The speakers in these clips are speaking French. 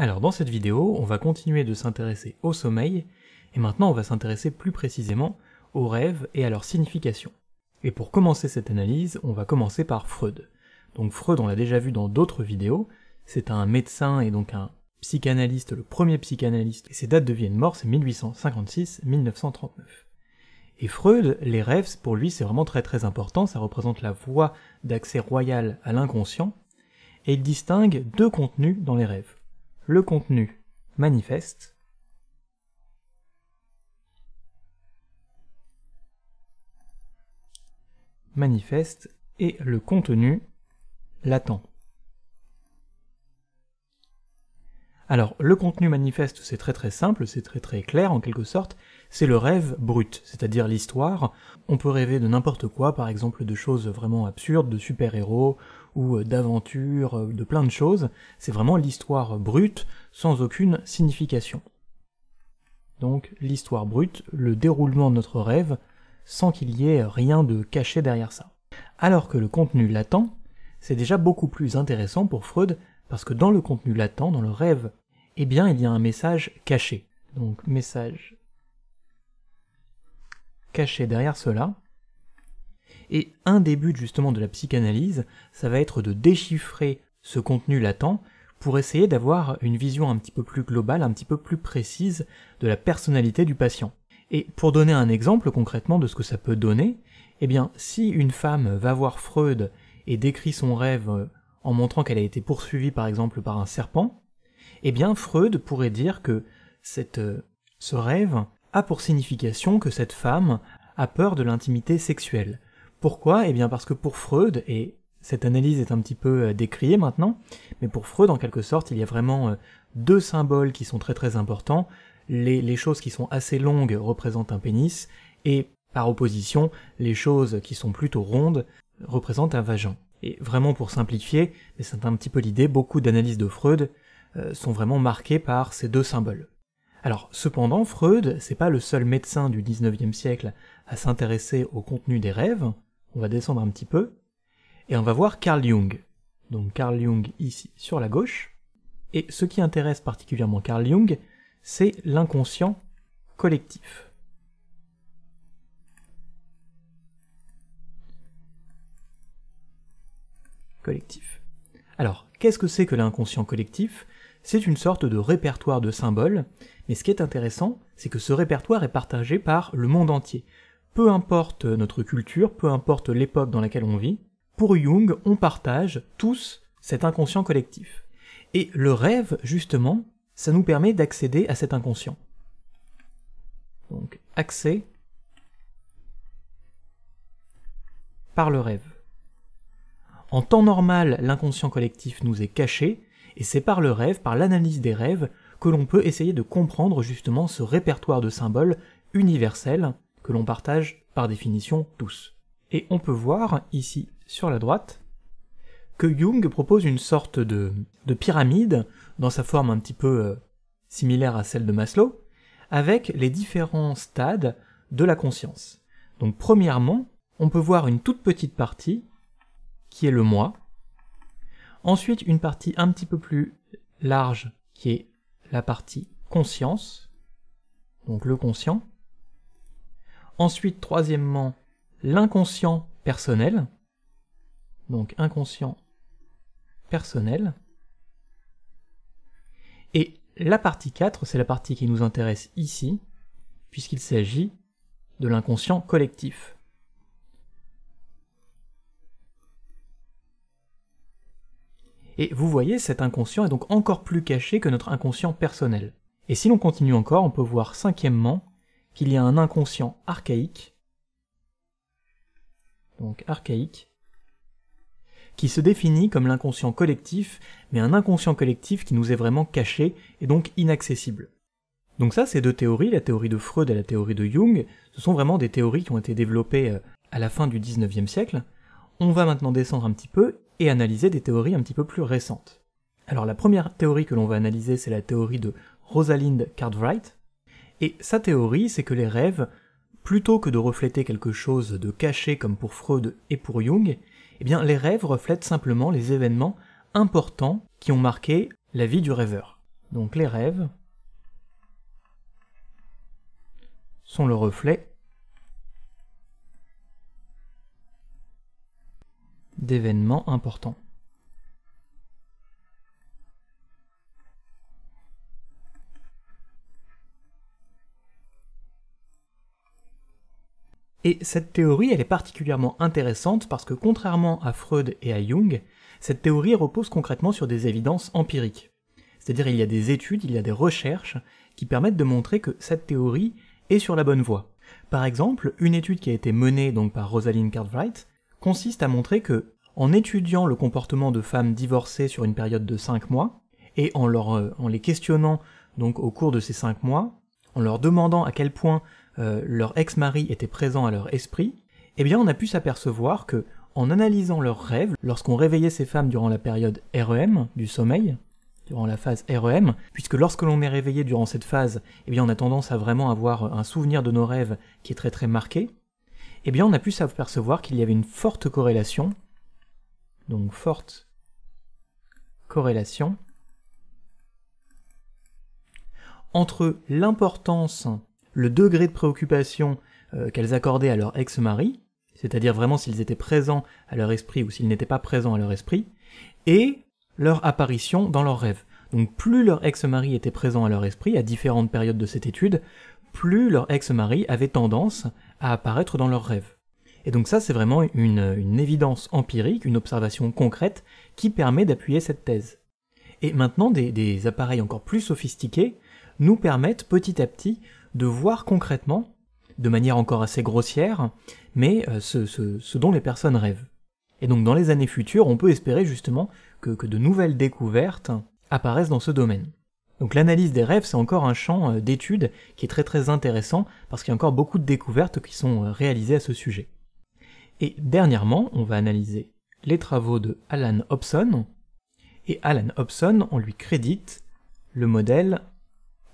Alors dans cette vidéo, on va continuer de s'intéresser au sommeil, et maintenant on va s'intéresser plus précisément aux rêves et à leur signification. Et pour commencer cette analyse, on va commencer par Freud. Donc Freud, on l'a déjà vu dans d'autres vidéos, c'est un médecin et donc un psychanalyste, le premier psychanalyste, et ses dates de vie et de mort, c'est 1856-1939. Et Freud, les rêves, pour lui, c'est vraiment très très important, ça représente la voie d'accès royal à l'inconscient, et il distingue deux contenus dans les rêves le contenu manifeste. manifeste et le contenu latent. Alors, le contenu manifeste, c'est très très simple, c'est très très clair en quelque sorte, c'est le rêve brut, c'est-à-dire l'histoire. On peut rêver de n'importe quoi, par exemple de choses vraiment absurdes, de super-héros, ou euh, d'aventures, euh, de plein de choses. C'est vraiment l'histoire brute, sans aucune signification. Donc l'histoire brute, le déroulement de notre rêve, sans qu'il y ait rien de caché derrière ça. Alors que le contenu latent, c'est déjà beaucoup plus intéressant pour Freud, parce que dans le contenu latent, dans le rêve, eh bien il y a un message caché. Donc message caché derrière cela, et un des buts justement de la psychanalyse, ça va être de déchiffrer ce contenu latent pour essayer d'avoir une vision un petit peu plus globale, un petit peu plus précise de la personnalité du patient. Et pour donner un exemple concrètement de ce que ça peut donner, eh bien si une femme va voir Freud et décrit son rêve en montrant qu'elle a été poursuivie par exemple par un serpent, eh bien Freud pourrait dire que ce rêve a pour signification que cette femme a peur de l'intimité sexuelle, pourquoi Eh bien parce que pour Freud, et cette analyse est un petit peu euh, décriée maintenant, mais pour Freud, en quelque sorte, il y a vraiment euh, deux symboles qui sont très très importants. Les, choses qui sont assez longues représentent un pénis, et par opposition, les choses qui sont plutôt rondes représentent un vagin. Et vraiment pour simplifier, mais c'est un petit peu l'idée, beaucoup d'analyses de Freud euh, sont vraiment marquées par ces deux symboles. Alors cependant, Freud, c'est pas le seul médecin du 19e siècle à s'intéresser au contenu des rêves, on va descendre un petit peu et on va voir Carl Jung. Donc Carl Jung ici sur la gauche. Et ce qui intéresse particulièrement Carl Jung, c'est l'inconscient collectif. collectif. Alors, qu'est-ce que c'est que l'inconscient collectif C'est une sorte de répertoire de symboles, mais ce qui est intéressant, c'est que ce répertoire est partagé par le monde entier peu importe notre culture, peu importe l'époque dans laquelle on vit, pour Jung, on partage tous cet inconscient collectif. Et le rêve, justement, ça nous permet d'accéder à cet inconscient. Donc, accès par le rêve. En temps normal, l'inconscient collectif nous est caché, et c'est par le rêve, par l'analyse des rêves, que l'on peut essayer de comprendre justement ce répertoire de symboles universels que l'on partage par définition tous. Et on peut voir ici sur la droite que Jung propose une sorte de, pyramide dans sa forme un petit peu euh, similaire à celle de Maslow, avec les différents stades de la conscience. Donc premièrement, on peut voir une toute petite partie qui est le moi, ensuite une partie un petit peu plus large qui est la partie conscience, donc le conscient, Ensuite, troisièmement, l'inconscient personnel. Donc inconscient personnel. Et la partie 4, c'est la partie qui nous intéresse ici, puisqu'il s'agit de l'inconscient collectif. Et vous voyez, cet inconscient est donc encore plus caché que notre inconscient personnel. Et si l'on continue encore, on peut voir cinquièmement qu'il y a un inconscient archaïque, donc archaïque, qui se définit comme l'inconscient collectif, mais un inconscient collectif qui nous est vraiment caché et donc inaccessible. Donc ça, c'est deux théories, la théorie de Freud et la théorie de Jung, ce sont vraiment des théories qui ont été développées euh, à la fin du 19e siècle. On va maintenant descendre un petit peu et analyser des théories un petit peu plus récentes. Alors la première théorie que l'on va analyser, c'est la théorie de Rosalind Cartwright, et sa théorie, c'est que les rêves, plutôt que de refléter quelque chose de caché comme pour Freud et pour Jung, eh bien les rêves reflètent simplement les événements importants qui ont marqué la vie du rêveur. Donc les rêves sont le reflet d'événements importants. Et cette théorie, elle est particulièrement intéressante parce que contrairement à Freud et à Jung, cette théorie repose concrètement sur des évidences empiriques. C'est-à-dire il y a des études, il y a des recherches qui permettent de montrer que cette théorie est sur la bonne voie. Par exemple, une étude qui a été menée donc par Rosalind Cartwright consiste à montrer que, en étudiant le comportement de femmes divorcées sur une période de 5 mois, et en, leur, euh, en les questionnant donc au cours de ces 5 mois, en leur demandant à quel point euh, leur ex-mari était présent à leur esprit, eh bien on a pu s'apercevoir que, en analysant leurs rêves, lorsqu'on réveillait ces femmes durant la période REM, du sommeil, durant la phase REM, puisque lorsque l'on est réveillé durant cette phase, eh bien on a tendance à vraiment avoir un souvenir de nos rêves qui est très très marqué, eh bien on a pu s'apercevoir qu'il y avait une forte corrélation, donc forte corrélation, entre l'importance le degré de préoccupation euh, qu'elles accordaient à leur ex-mari, c'est-à-dire vraiment s'ils étaient présents à leur esprit ou s'ils n'étaient pas présents à leur esprit, et leur apparition dans leurs rêves. Donc plus leur ex-mari était présent à leur esprit à différentes périodes de cette étude, plus leur ex-mari avait tendance à apparaître dans leurs rêves. Et donc ça, c'est vraiment une, évidence empirique, une observation concrète qui permet d'appuyer cette thèse. Et maintenant, des appareils encore plus sophistiqués nous permettent petit à petit de voir concrètement, de manière encore assez grossière, mais euh, ce, dont les personnes rêvent. Et donc dans les années futures, on peut espérer justement que, que de nouvelles découvertes apparaissent dans ce domaine. Donc l'analyse des rêves, c'est encore un champ euh, d'étude qui est très très intéressant parce qu'il y a encore beaucoup de découvertes qui sont euh, réalisées à ce sujet. Et dernièrement, on va analyser les travaux de Alan Hobson. Et Alan Hobson, on lui crédite le modèle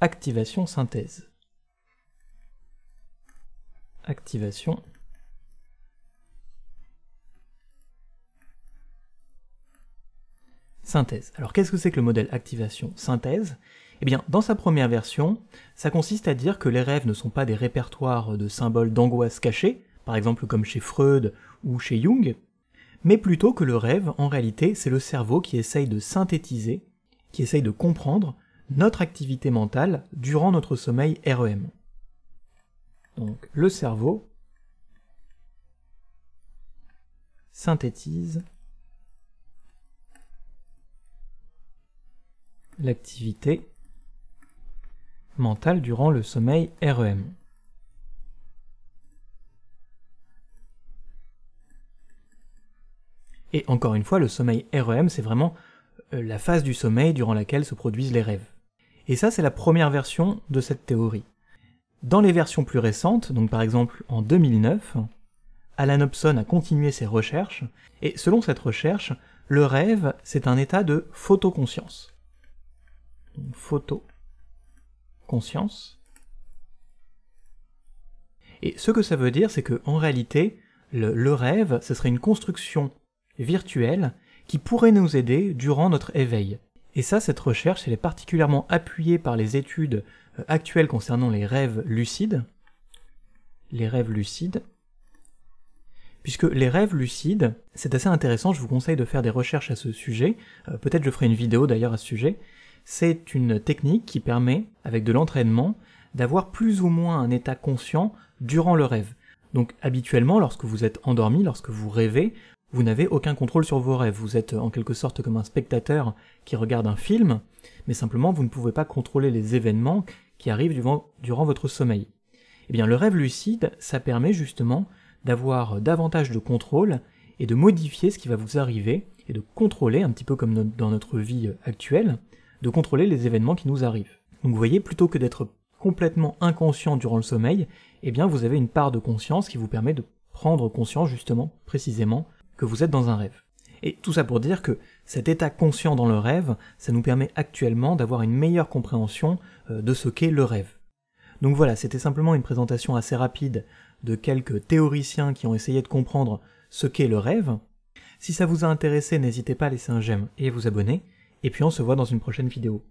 activation-synthèse activation. Synthèse. Alors qu'est-ce que c'est que le modèle activation-synthèse Eh bien, dans sa première version, ça consiste à dire que les rêves ne sont pas des répertoires de symboles d'angoisse cachés, par exemple comme chez Freud ou chez Jung, mais plutôt que le rêve, en réalité, c'est le cerveau qui essaye de synthétiser, qui essaye de comprendre notre activité mentale durant notre sommeil REM donc le cerveau synthétise l'activité mentale durant le sommeil REM. Et encore une fois, le sommeil REM, c'est vraiment euh, la phase du sommeil durant laquelle se produisent les rêves. Et ça, c'est la première version de cette théorie. Dans les versions plus récentes, donc par exemple en 2009, Alan Hobson a continué ses recherches, et selon cette recherche, le rêve, c'est un état de photoconscience. photo conscience Et ce que ça veut dire, c'est que en réalité, le rêve, ce serait une construction virtuelle qui pourrait nous aider durant notre éveil. Et ça, cette recherche, elle est particulièrement appuyée par les études euh, actuelles concernant les rêves lucides. Les rêves lucides. Puisque les rêves lucides, c'est assez intéressant, je vous conseille de faire des recherches à ce sujet. Euh, peut-être je ferai une vidéo d'ailleurs à ce sujet. C'est une technique qui permet, avec de l'entraînement, d'avoir plus ou moins un état conscient durant le rêve. Donc habituellement, lorsque vous êtes endormi, lorsque vous rêvez, vous n'avez aucun contrôle sur vos rêves. Vous êtes en quelque sorte comme un spectateur qui regarde un film, mais simplement vous ne pouvez pas contrôler les événements qui arrivent durant, votre sommeil. Eh bien, le rêve lucide, ça permet justement d'avoir davantage de contrôle et de modifier ce qui va vous arriver et de contrôler, un petit peu comme dans notre vie actuelle, de contrôler les événements qui nous arrivent. Donc vous voyez, plutôt que d'être complètement inconscient durant le sommeil, eh bien vous avez une part de conscience qui vous permet de prendre conscience justement, précisément, que vous êtes dans un rêve. Et tout ça pour dire que cet état conscient dans le rêve, ça nous permet actuellement d'avoir une meilleure compréhension euh, de ce qu'est le rêve. Donc voilà, c'était simplement une présentation assez rapide de quelques théoriciens qui ont essayé de comprendre ce qu'est le rêve. Si ça vous a intéressé, n'hésitez pas à laisser un j'aime et à vous abonner, et puis on se voit dans une prochaine vidéo.